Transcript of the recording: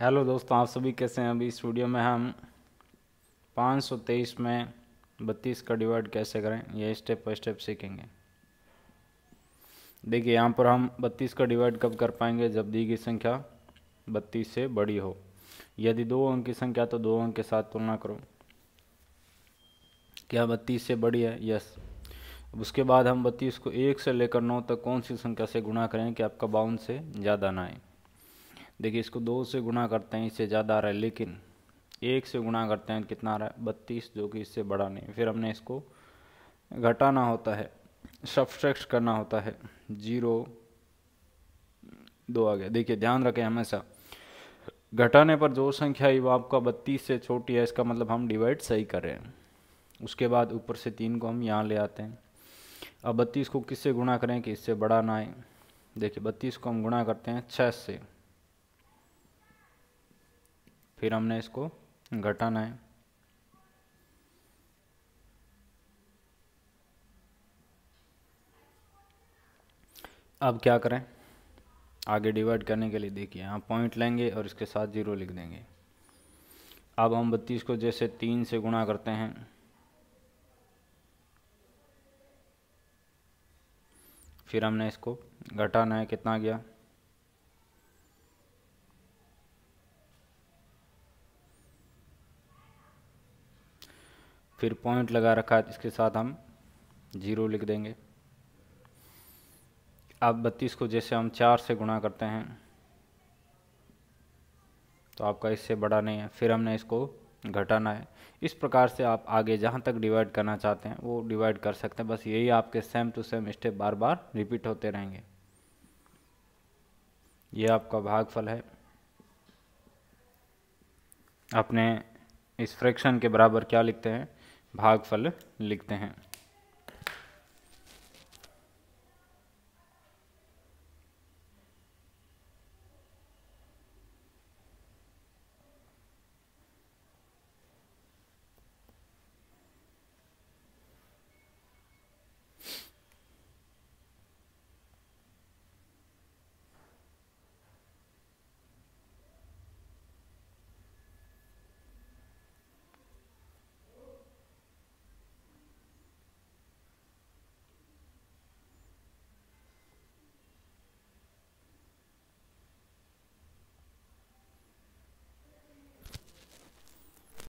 hello दोस्तों आप सभी कैसे हैं अभी स्टूडियो में हम 523 में 32 का डिवाइड कैसे करें यह स्टेप बाई स्टेप सीखेंगे देखिए यहाँ पर हम 32 का डिवाइड कब कर पाएंगे जब दी गई संख्या 32 से बड़ी हो यदि दो अंक की संख्या तो दो अंक के साथ तुलना करो क्या 32 से बड़ी है यस अब उसके बाद हम 32 को एक से लेकर नौ तक कौन सी संख्या से गुणा करें कि आपका बाउन से ज़्यादा ना आए देखिए इसको दो से गुणा करते हैं इससे ज़्यादा आ रहा है लेकिन एक से गुणा करते हैं कितना आ रहा है बत्तीस जो कि इससे बड़ा नहीं फिर हमने इसको घटाना होता है सब्सट्रैक्ट करना होता है जीरो दो आ गया देखिए ध्यान रखें हमेशा घटाने पर जो संख्या है वो आपका बत्तीस से छोटी है इसका मतलब हम डिवाइड सही कर रहे हैं उसके बाद ऊपर से तीन को हम यहाँ ले आते हैं अब बत्तीस को किससे गुणा करें कि इससे बड़ा ना आए देखिए बत्तीस को हम गुणा करते हैं छः से फिर हमने इसको घटाना है अब क्या करें आगे डिवाइड करने के लिए देखिए हाँ पॉइंट लेंगे और इसके साथ ज़ीरो लिख देंगे अब हम बत्तीस को जैसे तीन से गुणा करते हैं फिर हमने इसको घटाना है कितना गया फिर पॉइंट लगा रखा है इसके साथ हम जीरो लिख देंगे अब बत्तीस को जैसे हम चार से गुणा करते हैं तो आपका इससे बड़ा नहीं है फिर हमने इसको घटाना है इस प्रकार से आप आगे जहाँ तक डिवाइड करना चाहते हैं वो डिवाइड कर सकते हैं बस यही आपके सेम टू सेम स्टेप बार बार रिपीट होते रहेंगे ये आपका भागफल है अपने इस फ्रैक्शन के बराबर क्या लिखते हैं भागफल लिखते हैं